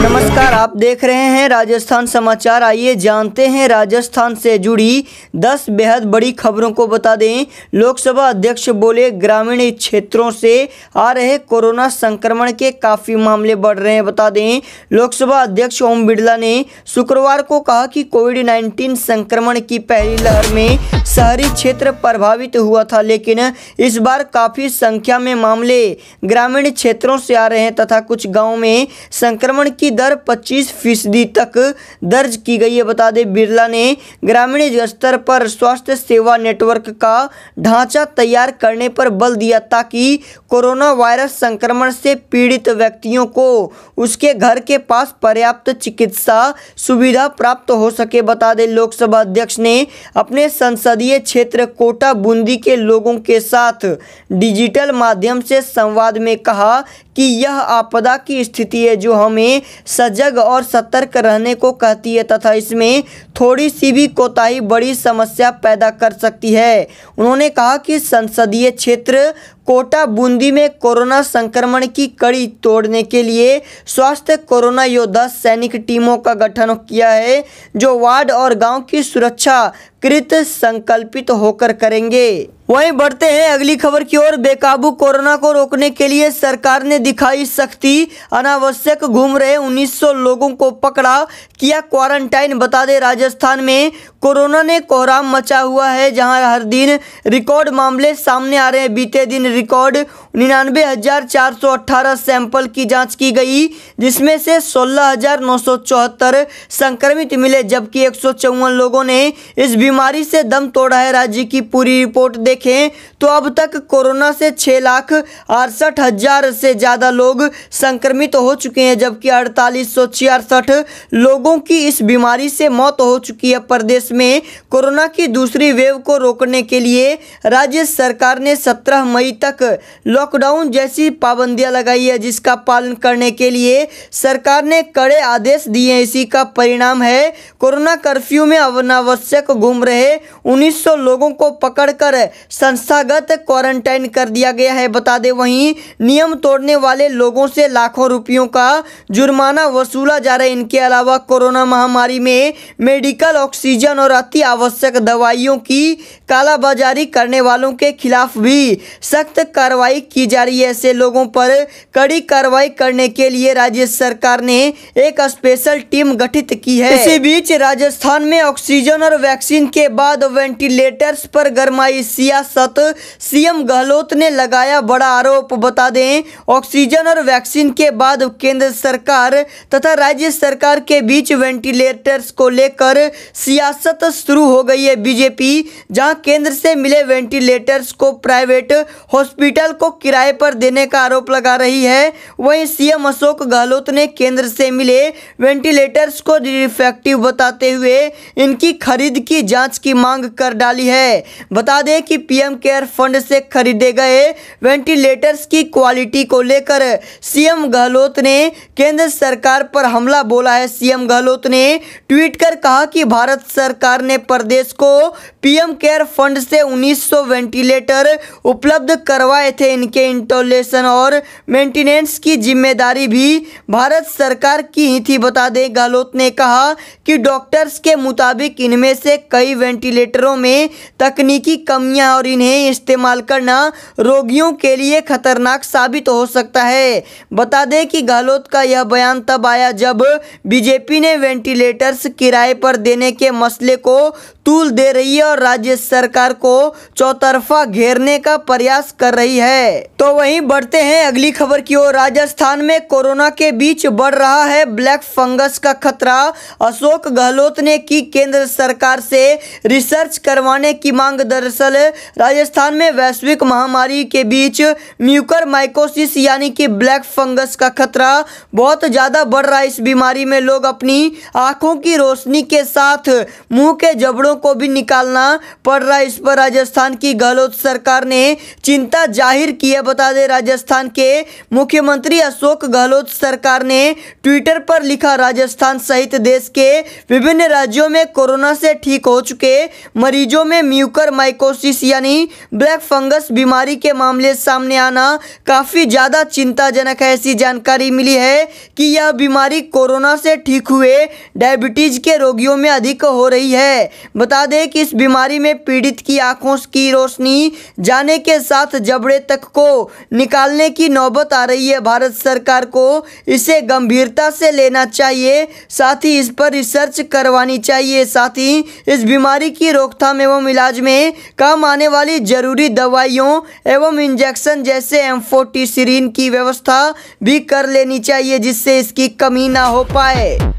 नमस्कार आप देख रहे हैं राजस्थान समाचार आइए जानते हैं राजस्थान से जुड़ी 10 बेहद बड़ी खबरों को बता दें लोकसभा अध्यक्ष बोले ग्रामीण क्षेत्रों से आ रहे कोरोना संक्रमण के काफ़ी मामले बढ़ रहे हैं बता दें लोकसभा अध्यक्ष ओम बिड़ला ने शुक्रवार को कहा कि कोविड 19 संक्रमण की पहली लहर में शहरी क्षेत्र प्रभावित हुआ था लेकिन इस बार काफ़ी संख्या में मामले ग्रामीण क्षेत्रों से आ रहे हैं तथा कुछ गाँव में संक्रमण की दर पच्चीस फीसदी तक दर्ज की गई है बता दें बिरला ने ग्रामीण स्तर पर स्वास्थ्य सेवा नेटवर्क का ढांचा तैयार करने पर बल दिया ताकि कोरोना वायरस संक्रमण से पीड़ित व्यक्तियों को उसके घर के पास पर्याप्त चिकित्सा सुविधा प्राप्त हो सके बता दें लोकसभा अध्यक्ष ने अपने संसदीय संसदीय क्षेत्र कोटा बूंदी के लोगों के साथ डिजिटल माध्यम से संवाद में कहा कि यह आपदा की स्थिति है जो हमें सजग और सतर्क रहने को कहती है तथा इसमें थोड़ी सी भी कोताही बड़ी समस्या पैदा कर सकती है उन्होंने कहा कि संसदीय क्षेत्र कोटा बूंदी में कोरोना संक्रमण की कड़ी तोड़ने के लिए स्वास्थ्य कोरोना योद्धा सैनिक टीमों का गठन किया है जो वार्ड और गांव की सुरक्षा कृत संकल्पित होकर करेंगे वहीं बढ़ते हैं अगली खबर की ओर बेकाबू कोरोना को रोकने के लिए सरकार ने दिखाई सख्ती अनावश्यक घूम रहे 1900 लोगों को पकड़ा किया क्वारंटाइन बता दे राजस्थान में कोरोना ने कोहराम मचा हुआ है जहां हर दिन रिकॉर्ड मामले सामने आ रहे हैं बीते दिन रिकॉर्ड निन्यानवे हजार चार सौ अट्ठारह सैंपल की जांच की गई जिसमें से सोलह हजार नौ सौ चौहत्तर संक्रमित मिले जबकि एक सौ चौवन लोगों ने इस बीमारी से दम तोड़ा है राज्य की पूरी रिपोर्ट देखें तो अब तक कोरोना से छः लाख अड़सठ हजार से ज़्यादा लोग संक्रमित हो चुके हैं जबकि अड़तालीस सौ छियासठ लोगों की इस बीमारी से मौत हो चुकी है प्रदेश प्रदेश में कोरोना की दूसरी वेव को रोकने के लिए राज्य सरकार ने 17 मई तक लॉकडाउन जैसी पाबंदियां लगाई है जिसका पालन करने के लिए सरकार ने कड़े आदेश दिए हैं इसी का परिणाम है कोरोना कर्फ्यू में अनावश्यक घूम रहे 1900 लोगों को पकड़कर संस्थागत क्वारंटाइन कर दिया गया है बता दें वहीं नियम तोड़ने वाले लोगों से लाखों रुपयों का जुर्माना वसूला जा रहा है इनके अलावा कोरोना महामारी में मेडिकल ऑक्सीजन और अति आवश्यक दवाइयों की कालाबाजारी करने वालों के खिलाफ भी सख्त कार्रवाई की जा रही है ऐसे लोगों पर कड़ी कार्रवाई करने के लिए राज्य सरकार ने एक स्पेशल टीम गठित की है इसी बीच राजस्थान में ऑक्सीजन और वैक्सीन के बाद वेंटिलेटर्स पर गरमाई सियासत सीएम गहलोत ने लगाया बड़ा आरोप बता दें ऑक्सीजन और वैक्सीन के बाद केंद्र सरकार तथा राज्य सरकार के बीच वेंटिलेटर्स को लेकर सियासत सियासत शुरू हो गई है बीजेपी जहां केंद्र से मिले वेंटिलेटर्स को प्राइवेट हॉस्पिटल को किराए पर देने का आरोप लगा रही है वहीं सीएम अशोक गहलोत ने केंद्र से मिले वेंटिलेटर्स को डिफेक्टिव बताते हुए इनकी खरीद की जांच की मांग कर डाली है बता दें कि पीएम केयर फंड से खरीदे गए वेंटिलेटर्स की क्वालिटी को लेकर सीएम गहलोत ने केंद्र सरकार पर हमला बोला है सीएम गहलोत ने ट्वीट कर कहा कि भारत सरकार सरकार ने प्रदेश को पीएम केयर फंड से 1900 वेंटिलेटर उपलब्ध करवाए थे इनके इंस्टॉलेशन और मेंटेनेंस की जिम्मेदारी भी भारत सरकार की ही थी बता दें गहलोत ने कहा कि डॉक्टर्स के मुताबिक इनमें से कई वेंटिलेटरों में तकनीकी कमियां और इन्हें इस्तेमाल करना रोगियों के लिए खतरनाक साबित हो सकता है बता दें कि गहलोत का यह बयान तब आया जब बीजेपी ने वेंटिलेटर्स किराए पर देने के मसले मामले को तूल दे रही है और राज्य सरकार को चौतरफा घेरने का प्रयास कर रही है तो वहीं बढ़ते हैं अगली खबर की ओर राजस्थान में कोरोना के बीच बढ़ रहा है ब्लैक फंगस का खतरा अशोक गहलोत ने की केंद्र सरकार से रिसर्च करवाने की मांग दरअसल राजस्थान में वैश्विक महामारी के बीच म्यूकर माइकोसिस यानी कि ब्लैक फंगस का खतरा बहुत ज़्यादा बढ़ रहा है इस बीमारी में लोग अपनी आंखों की रोशनी के साथ मुंह के जबड़ों को भी निकालना पड़ रहा है इस पर राजस्थान की गहलोत सरकार ने चिंता जाहिर की है बता दें राजस्थान के मुख्यमंत्री अशोक गहलोत सरकार ने ट्विटर पर लिखा राजस्थान सहित देश के विभिन्न राज्यों में कोरोना से ठीक हो चुके मरीजों में म्यूकर माइकोसिस यानी ब्लैक फंगस बीमारी के मामले सामने आना काफ़ी ज़्यादा चिंताजनक है ऐसी जानकारी मिली है कि यह बीमारी कोरोना से ठीक हुए डायबिटीज़ के रोगियों में अधिक हो रही रही है बता दें कि इस बीमारी में पीड़ित की आंखों की रोशनी जाने के साथ जबड़े तक को निकालने की नौबत आ रही है भारत सरकार को इसे गंभीरता से लेना चाहिए साथ ही इस पर रिसर्च करवानी चाहिए साथ ही इस बीमारी की रोकथाम एवं इलाज में काम आने वाली जरूरी दवाइयों एवं इंजेक्शन जैसे एम की व्यवस्था भी कर लेनी चाहिए जिससे इसकी कमी ना हो पाए